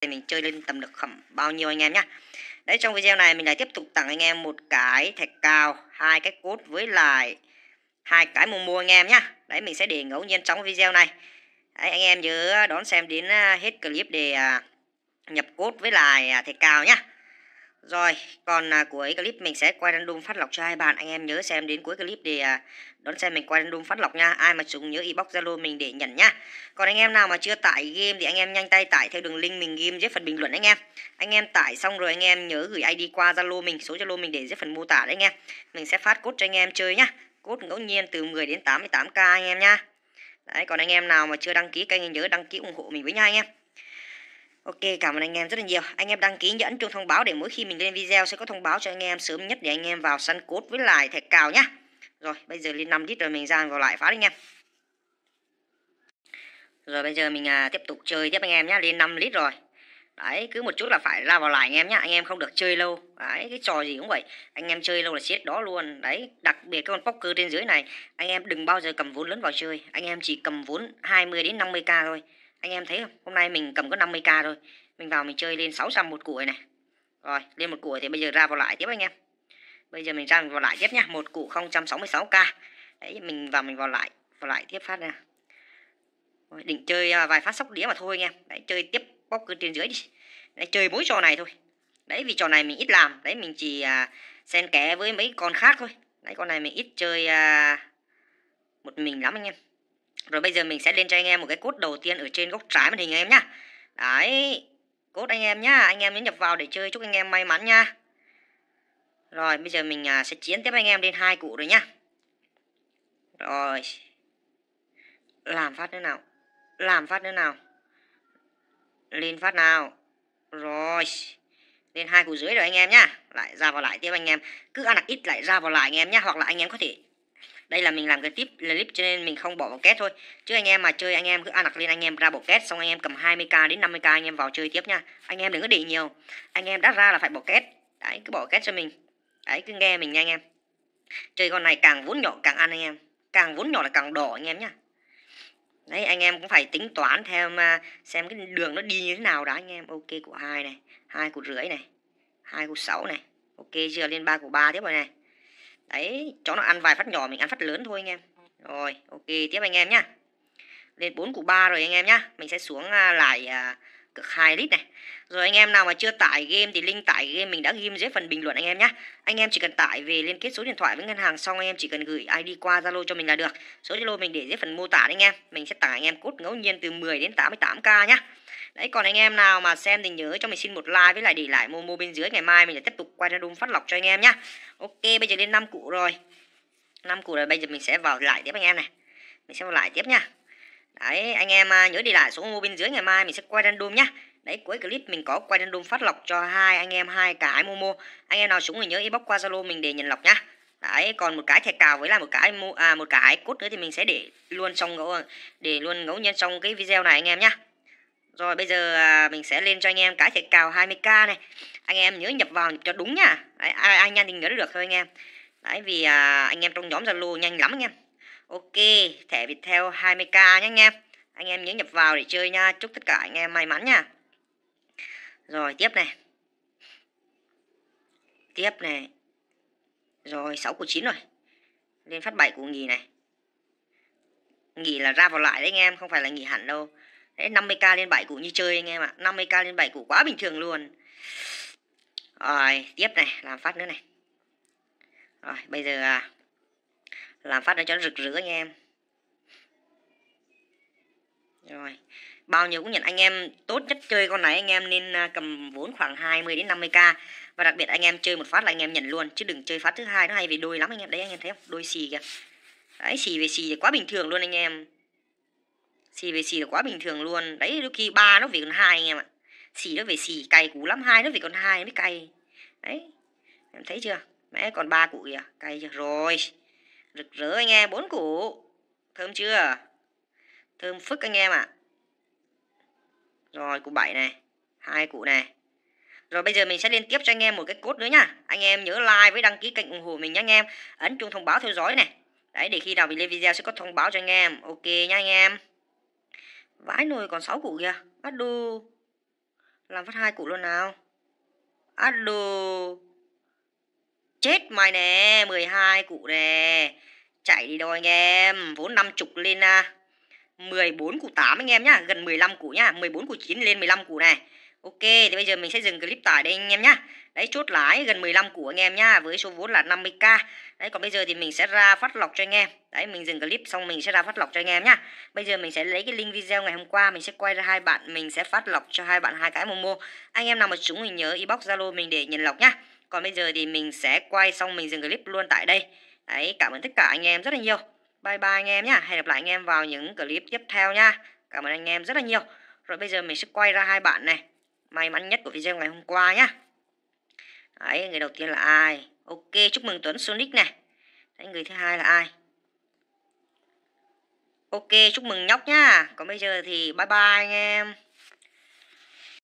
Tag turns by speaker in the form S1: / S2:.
S1: thì mình chơi lên tầm được khoảng bao nhiêu anh em nhá đấy trong video này mình lại tiếp tục tặng anh em một cái thẻ cao hai cái cốt với lại hai cái mua mua anh em nhá đấy mình sẽ để ngẫu nhiên trong video này đấy, anh em nhớ đón xem đến à, hết clip để à, nhập cốt với lại à, thẻ cao nhá rồi, còn à, cuối clip mình sẽ quay random phát lọc cho hai bạn. Anh em nhớ xem đến cuối clip để à, đón xem mình quay random phát lọc nha. Ai mà dùng nhớ inbox Zalo mình để nhận nhá. Còn anh em nào mà chưa tải game thì anh em nhanh tay tải theo đường link mình ghim dưới phần bình luận anh em. Anh em tải xong rồi anh em nhớ gửi ID qua Zalo mình, số Zalo mình để dưới phần mô tả đấy anh em. Mình sẽ phát cốt cho anh em chơi nhá. Cốt ngẫu nhiên từ 10 đến 88k anh em nha. Đấy, còn anh em nào mà chưa đăng ký kênh nhớ đăng ký ủng hộ mình với nha anh em. Ok, cảm ơn anh em rất là nhiều. Anh em đăng ký nhẫn chuông thông báo để mỗi khi mình lên video sẽ có thông báo cho anh em sớm nhất để anh em vào săn cốt với lại thẻ cào nhá. Rồi, bây giờ lên 5 lít rồi mình ra vào lại phá đi anh em. Rồi bây giờ mình à, tiếp tục chơi tiếp anh em nhá, lên 5 lít rồi. Đấy, cứ một chút là phải ra vào lại anh em nhá, anh em không được chơi lâu. Đấy, cái trò gì cũng vậy. Anh em chơi lâu là chết đó luôn. Đấy, đặc biệt cái con poker trên dưới này, anh em đừng bao giờ cầm vốn lớn vào chơi. Anh em chỉ cầm vốn 20 đến 50k thôi anh em thấy không hôm nay mình cầm có 50k thôi mình vào mình chơi lên 600 một củi này rồi lên một củi thì bây giờ ra vào lại tiếp anh em bây giờ mình ra vào lại tiếp nhá một củ 066k đấy mình vào mình vào lại vào lại tiếp phát nè định chơi à, vài phát sóc đĩa mà thôi anh em đấy chơi tiếp bóc cứ tiền dưới đi đấy chơi mỗi trò này thôi đấy vì trò này mình ít làm đấy mình chỉ à, xen kẽ với mấy con khác thôi đấy con này mình ít chơi à, một mình lắm anh em rồi bây giờ mình sẽ lên cho anh em một cái cốt đầu tiên ở trên góc trái màn hình anh em nhá. Đấy, cốt anh em nhá, anh em nhấn nhập vào để chơi, chúc anh em may mắn nha. Rồi, bây giờ mình à, sẽ chiến tiếp anh em lên hai cụ rồi nhá. Rồi. Làm phát nữa nào. Làm phát nữa nào. Lên phát nào. Rồi. Lên hai cụ dưới rồi anh em nhá. Lại ra vào lại tiếp anh em. Cứ ăn đặc ít lại ra vào lại anh em nhá, hoặc là anh em có thể đây là mình làm cái tiếp clip cho nên mình không bỏ vào két thôi chứ anh em mà chơi anh em cứ ăn đặt lên anh em ra bộ két xong anh em cầm 20k đến 50k anh em vào chơi tiếp nha anh em đừng có để nhiều anh em đã ra là phải bỏ két đấy cứ bỏ két cho mình đấy cứ nghe mình nha anh em chơi con này càng vốn nhỏ càng ăn anh em càng vốn nhỏ là càng đỏ anh em nhá đấy anh em cũng phải tính toán theo mà xem cái đường nó đi như thế nào đã anh em ok của hai này hai của rưỡi này hai của sáu này ok chưa lên ba của ba tiếp rồi này đấy chó nó ăn vài phát nhỏ mình ăn phát lớn thôi anh em rồi ok tiếp anh em nhá lên 4 cụ 3 rồi anh em nhá mình sẽ xuống à, lại à, cực 2 lít này rồi anh em nào mà chưa tải game thì link tải game mình đã ghim dưới phần bình luận anh em nhá. anh em chỉ cần tải về liên kết số điện thoại với ngân hàng xong anh em chỉ cần gửi ID qua Zalo cho mình là được số Zalo mình để dưới phần mô tả đấy anh em mình sẽ tặng anh em cốt ngẫu nhiên từ 10 đến 88k nhá đấy còn anh em nào mà xem thì nhớ cho mình xin một like với lại để lại momo bên dưới ngày mai mình sẽ tiếp tục quay ra random phát lọc cho anh em nhá ok bây giờ lên năm cụ rồi năm cụ rồi bây giờ mình sẽ vào lại tiếp anh em này mình sẽ vào lại tiếp nhá đấy anh em à, nhớ để lại số momo bên dưới ngày mai mình sẽ quay random nhá đấy cuối clip mình có quay random phát lọc cho hai anh em hai cái momo anh em nào súng thì nhớ inbox qua zalo mình để nhận lọc nhá đấy còn một cái thẻ cào với lại một cái à, một cái cốt nữa thì mình sẽ để luôn trong ngẫu để luôn ngẫu nhiên trong cái video này anh em nhá rồi bây giờ à, mình sẽ lên cho anh em cái thẻ cào 20k này. Anh em nhớ nhập vào cho đúng nha. Đấy, ai ai nhanh thì nhớ được thôi anh em. Đấy vì à, anh em trong nhóm Zalo nhanh lắm anh em. Ok, thẻ Viettel 20k nhé anh em. Anh em nhớ nhập vào để chơi nha. Chúc tất cả anh em may mắn nha. Rồi tiếp này. Tiếp này. Rồi 6 của 9 rồi. Lên phát 7 của nghỉ này. Nghỉ là ra vào lại đấy anh em, không phải là nghỉ hẳn đâu. Đấy, 50k lên 7 củ như chơi anh em ạ. 50k lên 7 củ quá bình thường luôn. Rồi, tiếp này, làm phát nữa này. Rồi, bây giờ à, làm phát nó cho nó rực rỡ anh em. Rồi, bao nhiêu cũng nhận anh em tốt nhất chơi con này anh em nên à, cầm vốn khoảng 20 đến 50k. Và đặc biệt anh em chơi một phát là anh em nhận luôn chứ đừng chơi phát thứ hai nó hay về đôi lắm anh em. Đấy anh em thấy không? Đôi xì kìa. Đấy xì về xì thì quá bình thường luôn anh em xì về xì là quá bình thường luôn đấy đôi khi ba nó về còn hai anh em ạ xì nó về xì cay cú lắm hai nó về còn hai mới cay đấy em thấy chưa mẹ còn ba cụ kìa cay chưa rồi rực rỡ anh em bốn cụ thơm chưa thơm phức anh em ạ rồi cụ bảy này hai cụ này rồi bây giờ mình sẽ liên tiếp cho anh em một cái cốt nữa nha anh em nhớ like với đăng ký kênh ủng hộ mình nhé anh em ấn chuông thông báo theo dõi này đấy để khi nào mình lên video sẽ có thông báo cho anh em ok nha anh em Vãi nồi còn sáu củ kìa. Át đù. Làm phát hai củ luôn nào. Át đù. Chết mày nè. 12 củ nè. Chạy đi đâu anh em. Vốn năm chục lên à. 14 củ 8 anh em nhá. Gần 15 củ nhá. 14 củ 9 lên 15 củ này. Ok, thì bây giờ mình sẽ dừng clip tải đây anh em nhá. Đấy, chốt lãi gần 15 củ anh em nhá, với số vốn là 50k. Đấy, còn bây giờ thì mình sẽ ra phát lọc cho anh em. Đấy, mình dừng clip xong mình sẽ ra phát lọc cho anh em nhá. Bây giờ mình sẽ lấy cái link video ngày hôm qua, mình sẽ quay ra hai bạn, mình sẽ phát lọc cho hai bạn hai cái Momo. Anh em nào mà trúng mình nhớ inbox Zalo mình để nhận lọc nhá. Còn bây giờ thì mình sẽ quay xong mình dừng clip luôn tại đây. Đấy, cảm ơn tất cả anh em rất là nhiều. Bye bye anh em nhá. Hẹn gặp lại anh em vào những clip tiếp theo nhá Cảm ơn anh em rất là nhiều. Rồi bây giờ mình sẽ quay ra hai bạn này may mắn nhất của video ngày hôm qua nhá đấy người đầu tiên là ai ok chúc mừng Tuấn Sonic này đấy, người thứ hai là ai ok chúc mừng nhóc nhá còn bây giờ thì bye bye anh em